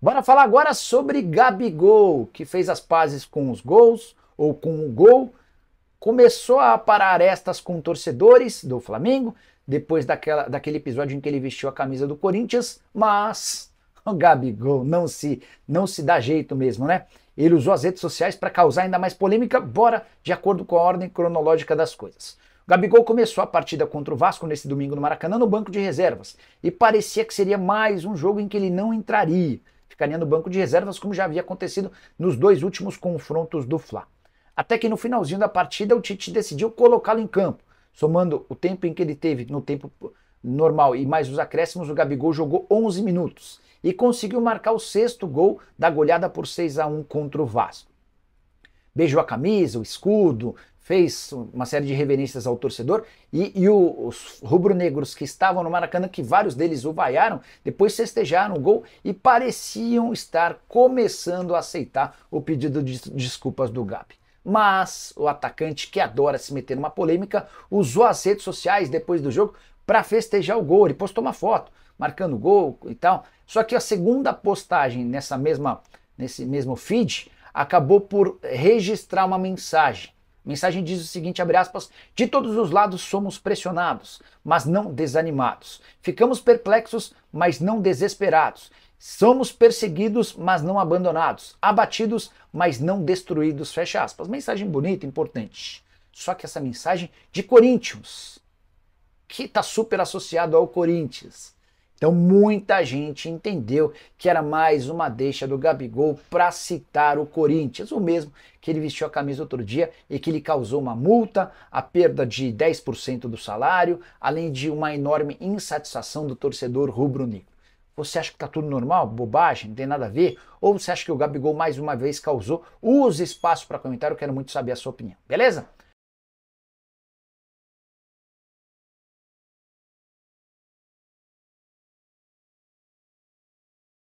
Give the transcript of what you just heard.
Bora falar agora sobre Gabigol, que fez as pazes com os gols ou com o gol, começou a parar estas com torcedores do Flamengo, depois daquela, daquele episódio em que ele vestiu a camisa do Corinthians, mas o Gabigol não se, não se dá jeito mesmo, né? Ele usou as redes sociais para causar ainda mais polêmica, bora de acordo com a ordem cronológica das coisas. Gabigol começou a partida contra o Vasco nesse domingo no Maracanã no banco de reservas e parecia que seria mais um jogo em que ele não entraria ficaria no banco de reservas, como já havia acontecido nos dois últimos confrontos do Fla. Até que no finalzinho da partida o Tite decidiu colocá-lo em campo, somando o tempo em que ele teve no tempo normal e mais os acréscimos, o Gabigol jogou 11 minutos e conseguiu marcar o sexto gol da goleada por 6 a 1 contra o Vasco beijou a camisa, o escudo, fez uma série de reverências ao torcedor e, e os rubro-negros que estavam no Maracanã, que vários deles o vaiaram, depois festejaram o gol e pareciam estar começando a aceitar o pedido de desculpas do Gabi. Mas o atacante que adora se meter numa polêmica usou as redes sociais depois do jogo para festejar o gol. Ele postou uma foto marcando o gol e tal. Só que a segunda postagem nessa mesma nesse mesmo feed acabou por registrar uma mensagem mensagem diz o seguinte, abre aspas, de todos os lados somos pressionados, mas não desanimados. Ficamos perplexos, mas não desesperados. Somos perseguidos, mas não abandonados. Abatidos, mas não destruídos. Fecha aspas. Mensagem bonita, importante. Só que essa mensagem de Coríntios, que está super associado ao Coríntios, então muita gente entendeu que era mais uma deixa do Gabigol para citar o Corinthians, o mesmo que ele vestiu a camisa outro dia e que lhe causou uma multa, a perda de 10% do salário, além de uma enorme insatisfação do torcedor rubro-negro. Você acha que está tudo normal? Bobagem? Não tem nada a ver? Ou você acha que o Gabigol mais uma vez causou? Use espaço para comentário, eu quero muito saber a sua opinião. Beleza?